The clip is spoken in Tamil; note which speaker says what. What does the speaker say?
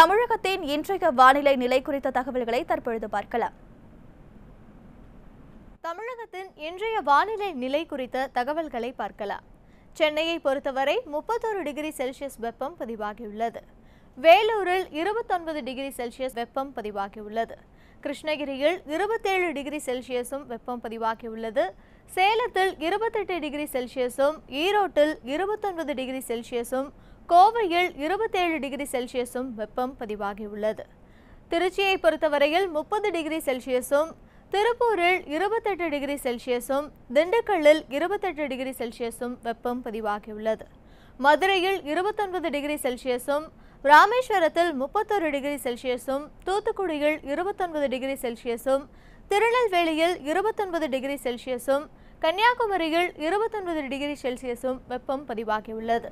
Speaker 1: தமிழகத்தின் இன்றைய வானிலை நிலை குறித்த தகவல்களை தற்பொழுது பார்க்கலாம் தமிழகத்தின் இன்றைய வானிலை நிலை குறித்த தகவல்களை பார்க்கலாம் சென்னையை பொறுத்தவரை முப்பத்தொரு டிகிரி செல்சியஸ் வெப்பம் பதிவாகியுள்ளது வேலூரில் இருபத்தொன்பது டிகிரி செல்சியஸ் வெப்பம் பதிவாகியுள்ளது கிருஷ்ணகிரியில் இருபத்தேழு டிகிரி செல்சியஸும் வெப்பம் பதிவாகியுள்ளது சேலத்தில் இருபத்தெட்டு டிகிரி செல்சியஸும் ஈரோட்டில் இருபத்தொன்பது டிகிரி செல்சியஸும் கோவையில் இருபத்தேழு டிகிரி செல்சியஸும் வெப்பம் பதிவாகியுள்ளது திருச்சியை பொறுத்தவரையில் முப்பது டிகிரி செல்சியஸும் திருப்பூரில் இருபத்தெட்டு டிகிரி செல்சியஸும் திண்டுக்கல்லில் இருபத்தெட்டு டிகிரி செல்சியஸும் வெப்பம் பதிவாகியுள்ளது மதுரையில் இருபத்தொன்பது டிகிரி செல்சியஸும் ராமேஸ்வரத்தில் முப்பத்தொரு டிகிரி செல்சியஸும் தூத்துக்குடியில் இருபத்தொன்பது டிகிரி செல்சியஸும் திருநெல்வேலியில் இருபத்தொன்பது டிகிரி செல்சியஸும் கன்னியாகுமரியில் இருபத்தொன்பது டிகிரி செல்சியஸும் வெப்பம் பதிவாகியுள்ளது